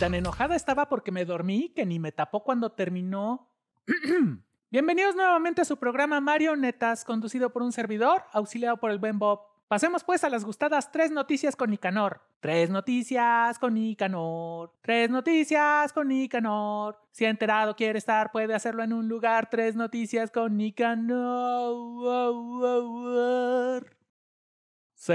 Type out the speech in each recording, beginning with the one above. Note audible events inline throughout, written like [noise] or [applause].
tan enojada estaba porque me dormí que ni me tapó cuando terminó. [clears throat] Bienvenidos nuevamente a su programa Marionetas, conducido por un servidor, auxiliado por el buen Bob. Pasemos pues a las gustadas tres noticias con Nicanor. Tres noticias con Nicanor. Tres noticias con Nicanor. Si ha enterado quiere estar, puede hacerlo en un lugar. Tres noticias con Nicanor. Sí.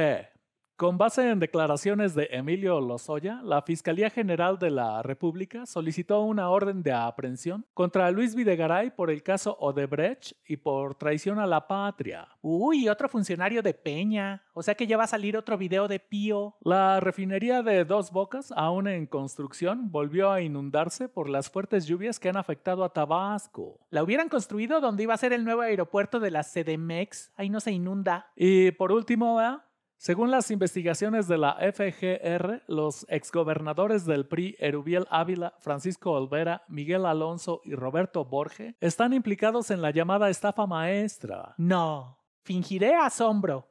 Con base en declaraciones de Emilio Lozoya, la Fiscalía General de la República solicitó una orden de aprehensión contra Luis Videgaray por el caso Odebrecht y por traición a la patria. Uy, otro funcionario de Peña. O sea que ya va a salir otro video de Pío. La refinería de Dos Bocas, aún en construcción, volvió a inundarse por las fuertes lluvias que han afectado a Tabasco. La hubieran construido donde iba a ser el nuevo aeropuerto de la CDMX. Ahí no se inunda. Y por último, ¿eh? Según las investigaciones de la FGR, los exgobernadores del PRI, Erubiel Ávila, Francisco Olvera, Miguel Alonso y Roberto Borge, están implicados en la llamada estafa maestra. No, fingiré asombro,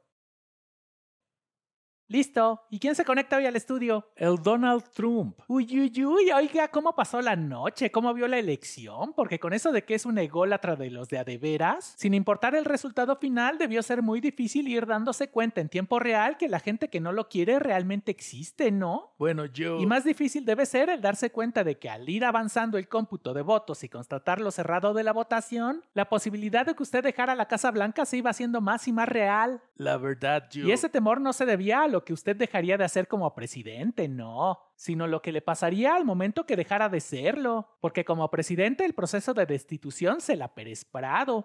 Listo. ¿Y quién se conecta hoy al estudio? El Donald Trump. Uy, uy, uy. Oiga, ¿cómo pasó la noche? ¿Cómo vio la elección? Porque con eso de que es un ególatra de los de veras, sin importar el resultado final, debió ser muy difícil ir dándose cuenta en tiempo real que la gente que no lo quiere realmente existe, ¿no? Bueno, yo. Y más difícil debe ser el darse cuenta de que al ir avanzando el cómputo de votos y constatar lo cerrado de la votación, la posibilidad de que usted dejara la Casa Blanca se iba haciendo más y más real. La verdad, yo... Y ese temor no se debía a lo que usted dejaría de hacer como presidente, no, sino lo que le pasaría al momento que dejara de serlo, porque como presidente el proceso de destitución se la ha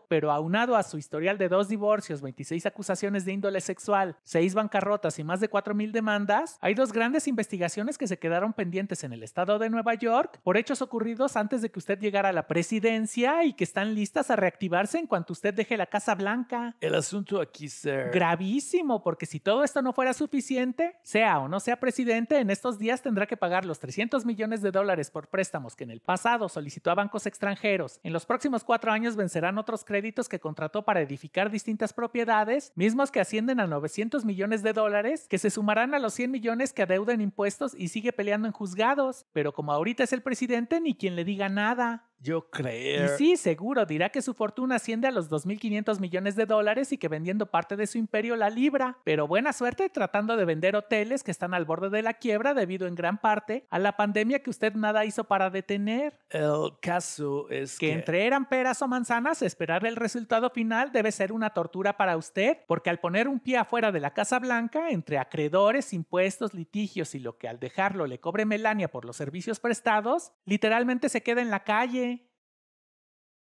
pero aunado a su historial de dos divorcios, 26 acusaciones de índole sexual, seis bancarrotas y más de 4.000 demandas, hay dos grandes investigaciones que se quedaron pendientes en el estado de Nueva York por hechos ocurridos antes de que usted llegara a la presidencia y que están listas a reactivarse en cuanto usted deje la Casa Blanca. El asunto aquí, sir gravísimo, porque si todo esto no fuera suficiente, sea o no sea presidente, en estos días tendrá que pagar los 300 millones de dólares por préstamos que en el pasado solicitó a bancos extranjeros. En los próximos cuatro años vencerán otros créditos que contrató para edificar distintas propiedades, mismos que ascienden a 900 millones de dólares, que se sumarán a los 100 millones que adeuda en impuestos y sigue peleando en juzgados. Pero como ahorita es el presidente, ni quien le diga nada. Yo creo. Y sí, seguro, dirá que su fortuna asciende a los 2.500 millones de dólares y que vendiendo parte de su imperio la libra. Pero buena suerte tratando de vender hoteles que están al borde de la quiebra debido en gran parte a la pandemia que usted nada hizo para detener. El caso es que... que entre eran peras o manzanas, esperar el resultado final debe ser una tortura para usted, porque al poner un pie afuera de la Casa Blanca, entre acreedores, impuestos, litigios y lo que al dejarlo le cobre Melania por los servicios prestados, literalmente se queda en la calle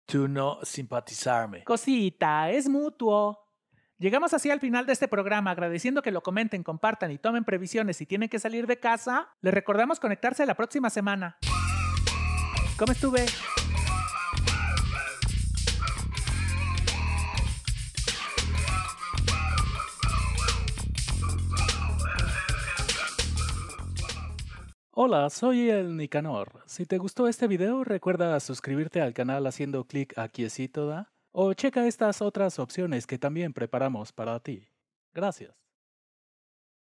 tú no simpatizarme. Cosita, es mutuo. Llegamos así al final de este programa, agradeciendo que lo comenten, compartan y tomen previsiones si tienen que salir de casa. Les recordamos conectarse la próxima semana. ¿Cómo estuve? Hola, soy el Nicanor. Si te gustó este video, recuerda suscribirte al canal haciendo clic aquí toda, o checa estas otras opciones que también preparamos para ti. Gracias.